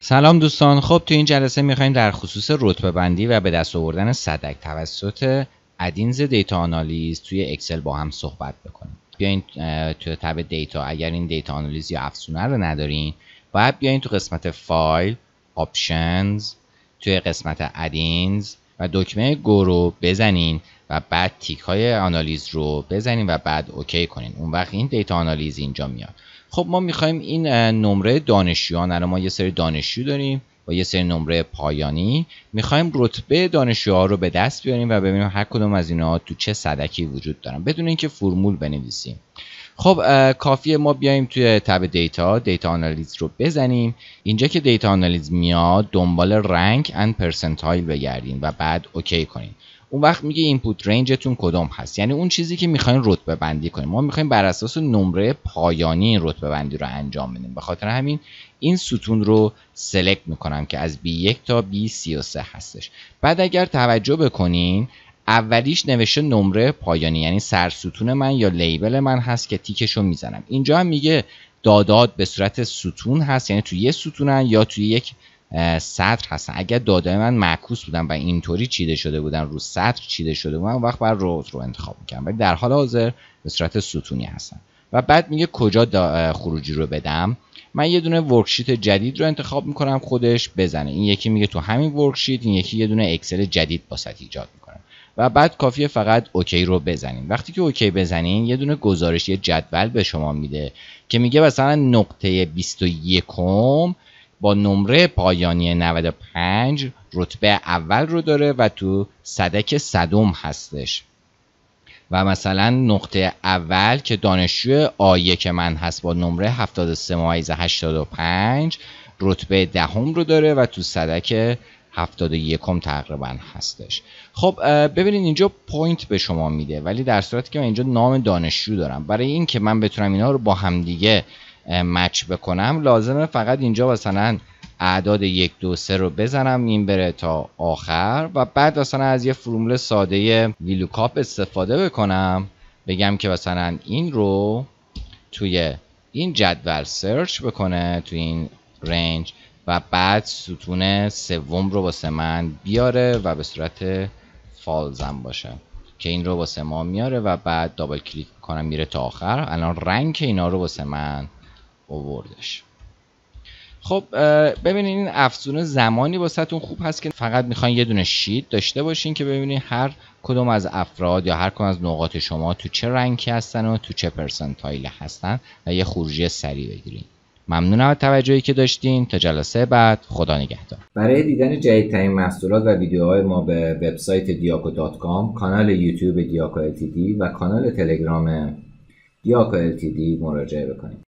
سلام دوستان خب تو این جلسه میخوایم در خصوص رتبه بندی و به دست آوردن صدک توسط ادینز دیتا آنالیز توی اکسل با هم صحبت بکنیم بیاین تو تب دیتا اگر این دیتا آنالیز یا افزونه رو ندارین باید بیاین تو قسمت فایل آپشنز توی قسمت ادینز و دکمه گو رو بزنین و بعد تیک های آنالیز رو بزنین و بعد اوکی کنین اون وقت این دیتا آنالیز اینجا میاد خب ما میخوایم این نمره دانشجویان الان ما یه سری دانشجو داریم با یه سری نمره پایانی میخوایم رتبه دانشجوها رو به دست بیاریم و ببینیم هر کدوم از اینها تو چه صدکی وجود دارن بدون اینکه فرمول بنویسیم خب کافیه ما بیایم توی تب دیتا دیتا آنالیز رو بزنیم اینجا که دیتا آنالیز میاد دنبال رنگ اند پرسنتایل بگردین و بعد اوکی کنیم. اون وقت میگه اینپوت رنجتون کدوم هست یعنی اون چیزی که میخواین رتبه بندی کنیم ما میخوایم بر اساس نمره پایانی این رتبه بندی رو انجام بدیم به خاطر همین این ستون رو سلکت میکنم که از B1 تا B33 هستش بعد اگر توجه بکنین اولیش نوشته نمره پایانی یعنی سرستون من یا لیبل من هست که تیکشو میزنم اینجا هم میگه داداد به صورت ستون هست یعنی توی یه ستونن یا توی یک سطر هستن اگر دادای من معکوس بودن و اینطوری چیده شده بودن رو سطر چیده شده بودن وقت بر روز رو انتخاب میکنم ولی در حال حاضر به صورت ستونی هستن و بعد میگه کجا خروجی رو بدم من یه دونه ورکشیت جدید رو انتخاب میکنم خودش بزنه این یکی میگه تو همین ورکشیت این یکی یه دونه اکسل جدید باست ایجاد میکنه و بعد کافیه فقط اوکی رو بزنین وقتی که اوکی بزنین یه دونه گزارش یه جدول به شما میده که میگه مثلا نقطه 21 با نمره پایانی 95 رتبه اول رو داره و تو صدک صدوم هستش و مثلا نقطه اول که دانشجو آیه که من هست با نمره 73 85 رتبه دهم رو داره و تو صدک 71 تقریبا هستش خب ببینید اینجا پوینت به شما میده ولی در صورتی که من اینجا نام دانشجو دارم برای اینکه من بتونم اینا رو با همدیگه مچ بکنم لازمه فقط اینجا مثلا اعداد یک دو سه رو بزنم این بره تا آخر و بعد مثلا از یه فرمول ساده ویلوکاپ استفاده بکنم بگم که مثلا این رو توی این جدول سرچ بکنه توی این رنج و بعد ستون سوم رو واسه من بیاره و به صورت فالزم باشه که این رو واسه ما میاره و بعد دابل کلیک کنم میره تا آخر الان رنگ اینا رو واسه من اووردش خب ببینید این افزون زمانی تون خوب هست که فقط میخواین یه دونه شیت داشته باشین که ببینید هر کدوم از افراد یا هر کدوم از نقاط شما تو چه رنگی هستن و تو چه پرسنتایل هستن و یه خروجی سریع بگیرین ممنونم از توجهی که داشتین تا جلسه بعد خدا نگهدار برای دیدن جدیدترین محصولات و ویدیوهای ما به وبسایت diaco.com کانال یوتیوب دیاکو LTD و کانال تلگرام دیاکو LTD مراجعه بکنید